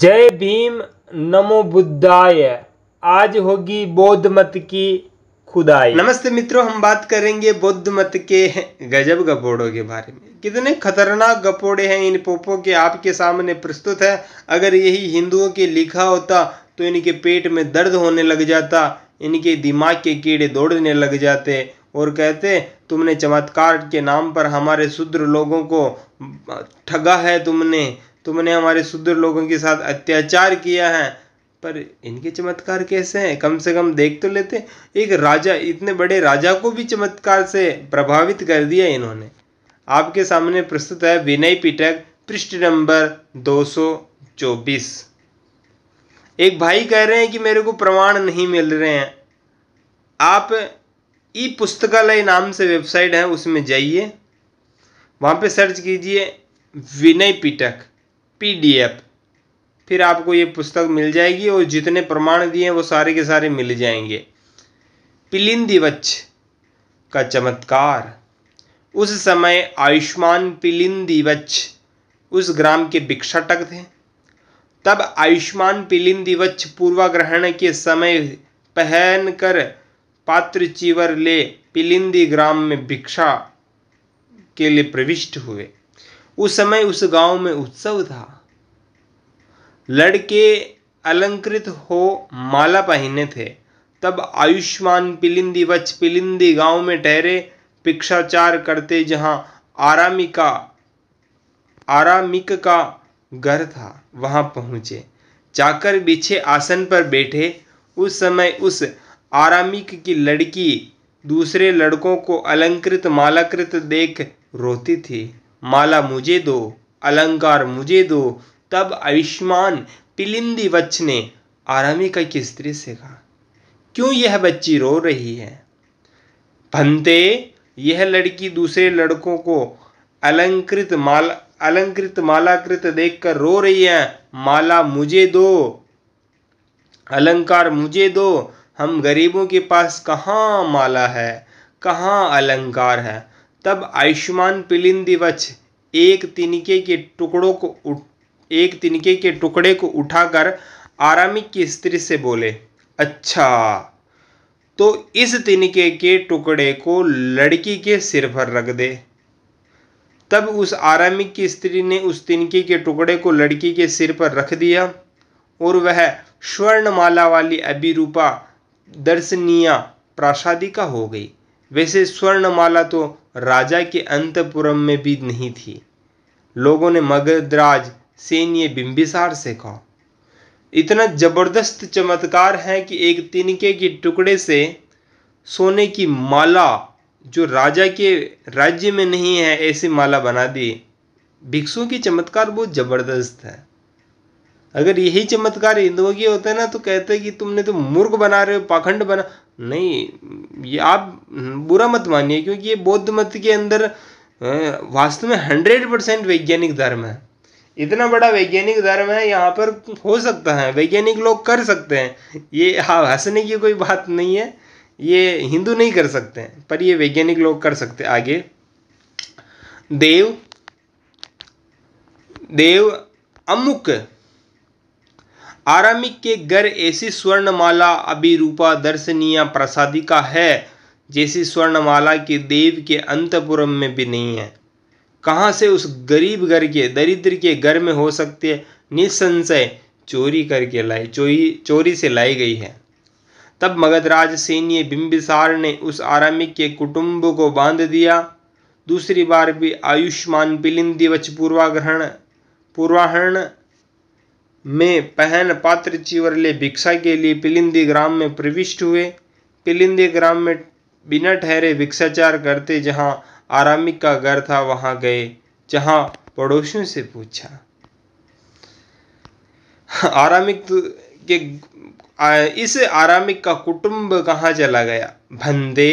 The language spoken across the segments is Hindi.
जय भीम नमो बुद्धाय आज होगी बौद्ध मत की खुदाई नमस्ते मित्रों हम बात करेंगे बौद्ध मत के गजब गपोड़ों के बारे में कितने खतरनाक गपोड़े हैं इन पोपो के आपके सामने प्रस्तुत है अगर यही हिंदुओं के लिखा होता तो इनके पेट में दर्द होने लग जाता इनके दिमाग के कीड़े दौड़ने लग जाते और कहते तुमने चमत्कार के नाम पर हमारे शूद्र लोगों को ठगा है तुमने तुमने हमारे शुद्र लोगों के साथ अत्याचार किया है पर इनके चमत्कार कैसे हैं कम से कम देख तो लेते एक राजा इतने बड़े राजा को भी चमत्कार से प्रभावित कर दिया इन्होंने आपके सामने प्रस्तुत है विनय पिटक पृष्ठ नंबर 224 एक भाई कह रहे हैं कि मेरे को प्रमाण नहीं मिल रहे हैं आप ई पुस्तकालय नाम से वेबसाइट है उसमें जाइए वहाँ पे सर्च कीजिए विनय पिटक पीडीएफ फिर आपको ये पुस्तक मिल जाएगी और जितने प्रमाण दिए हैं वो सारे के सारे मिल जाएंगे पिलिंदी वच्छ का चमत्कार उस समय आयुष्मान पिलिंदी वच्छ उस ग्राम के भिक्षाटक थे तब आयुष्मान पिलिंदी वच्छ पूर्वाग्रहण के समय पहन कर पात्र चीवर ले पिलिंदी ग्राम में भिक्षा के लिए प्रविष्ट हुए उस समय उस गांव में उत्सव था लड़के अलंकृत हो माला पहने थे तब आयुष्मान पिलिंदी वच पिलिंदी गांव में ठहरे भिक्षाचार करते जहां आरामिका आरामिक का घर था वहां पहुंचे जाकर बिछे आसन पर बैठे उस समय उस आरामिक की लड़की दूसरे लड़कों को अलंकृत मालाकृत देख रोती थी माला मुझे दो अलंकार मुझे दो तब आयुष्मान पिलिंदी वत्स ने का किस स्त्री से कहा क्यों यह बच्ची रो रही है भंते यह लड़की दूसरे लड़कों को अलंकृत माला अलंकृत मालाकृत देखकर रो रही है माला मुझे दो अलंकार मुझे दो हम गरीबों के पास कहाँ माला है कहाँ अलंकार है तब आयुष्मान पिलिन दिवच एक तिनके के टुकड़ों को उठ एक तिनके के टुकड़े को उठाकर आरामिक की स्त्री से बोले अच्छा तो इस तिनके के टुकड़े को लड़की के सिर पर रख दे तब उस आरामिक की स्त्री ने उस तिनके के टुकड़े को लड़की के सिर पर रख दिया और वह स्वर्णमाला वाली अभिरूपा दर्शनीय प्राशादिका हो गई वैसे स्वर्णमाला तो राजा के अंतपुरम में भी नहीं थी लोगों ने मगधराज सैन्य बिंबिसार से कहा इतना जबरदस्त चमत्कार है कि एक तिनके के टुकड़े से सोने की माला जो राजा के राज्य में नहीं है ऐसी माला बना दी भिक्षु की चमत्कार बहुत जबरदस्त है अगर यही चमत्कार हिंदुओं के होते ना तो कहते कि तुमने तो मूर्ख बना रहे हो पाखंड बना नहीं ये आप बुरा मत मानिए क्योंकि ये बौद्ध मत के अंदर वास्तव में हंड्रेड परसेंट वैज्ञानिक धर्म है इतना बड़ा वैज्ञानिक धर्म है यहाँ पर हो सकता है वैज्ञानिक लोग कर सकते हैं ये हाँ हंसने की कोई बात नहीं है ये हिंदू नहीं कर सकते हैं पर ये वैज्ञानिक लोग कर सकते आगे देव देव अमुक आरामिक के घर ऐसी स्वर्णमाला अभिरूपा दर्शनीय प्रसादिका है जैसी स्वर्णमाला के देव के अंतपुरम में भी नहीं है कहाँ से उस गरीब घर गर के दरिद्र के घर में हो सकती है निसंशय चोरी करके लाई चोरी चोरी से लाई गई है तब मगधराज सैन्य बिंबिसार ने उस आरामिक के कुटुंब को बांध दिया दूसरी बार भी आयुष्मान पिलिंदी वच पूर्वाग्रहण पूर्वाहरण में पहन पात्र चिवरले भिक्षा के लिए पिलिंदी ग्राम में प्रविष्ट हुए पिलिंदी ग्राम में बिना ठहरे भिक्षाचार करते जहां आरामिक का घर था वहां गए जहां पड़ोसियों से पूछा आरामिक के इस आरामिक का कुटुंब कहाँ चला गया भंदे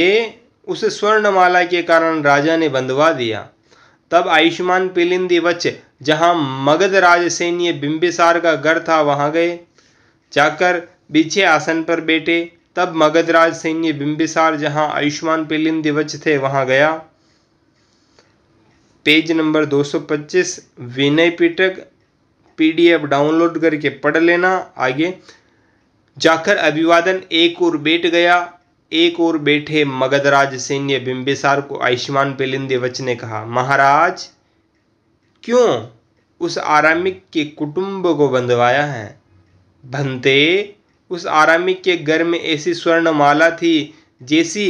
उसे स्वर्णमाला के कारण राजा ने बंधवा दिया तब आयुष्मान वच जहाँ मगध राज सैन्य बिंबिसार का घर था वहाँ गए जाकर पीछे आसन पर बैठे तब मगधराज सैन्य बिंबिसार जहाँ आयुष्मान पिलिंदी वच थे वहाँ गया page number 225 Vinaya Pitaka PDF download करके पढ़ लेना आगे जाकर अभिवादन एक और बैठ गया एक और बैठे मगधराज सैन्य बिंबिसार को आयुष्मान पेलिंदे वच ने कहा महाराज क्यों उस आरामिक के कुटुंब को बंधवाया है भंते उस आरामिक के घर में ऐसी स्वर्णमाला थी जैसी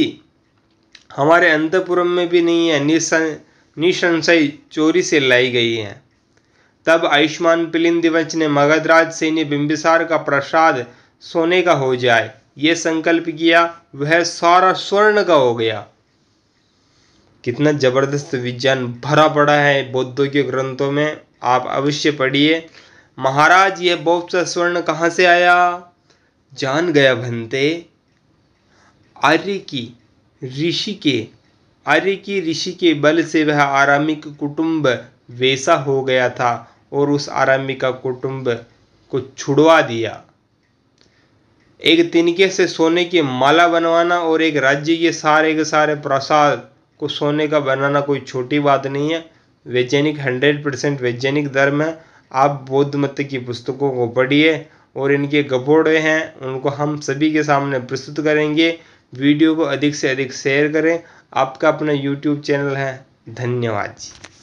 हमारे अंतपुरम में भी नहीं है निशंशय निसंशय चोरी से लाई गई है तब आयुष्मान पिलिन ने मगधराज सैन्य बिंबिसार का प्रसाद सोने का हो जाए ये संकल्प किया वह सारा स्वर्ण का हो गया कितना जबरदस्त विज्ञान भरा पड़ा है बौद्धों के ग्रंथों में आप अवश्य पढ़िए महाराज यह बहुत सा स्वर्ण कहाँ से आया जान गया भंते आर्य की ऋषि के आर्य की ऋषि के बल से वह आरामिक कुटुंब वैसा हो गया था और उस आरामिका कुटुंब को छुड़वा दिया एक तिनके से सोने की माला बनवाना और एक राज्य के सारे के सारे प्रसाद को सोने का बनाना कोई छोटी बात नहीं है वैज्ञानिक हंड्रेड परसेंट वैज्ञानिक धर्म है आप बौद्ध मत की पुस्तकों को पढ़िए और इनके गपोड़े हैं उनको हम सभी के सामने प्रस्तुत करेंगे वीडियो को अधिक से अधिक शेयर करें आपका अपना यूट्यूब चैनल है धन्यवाद जी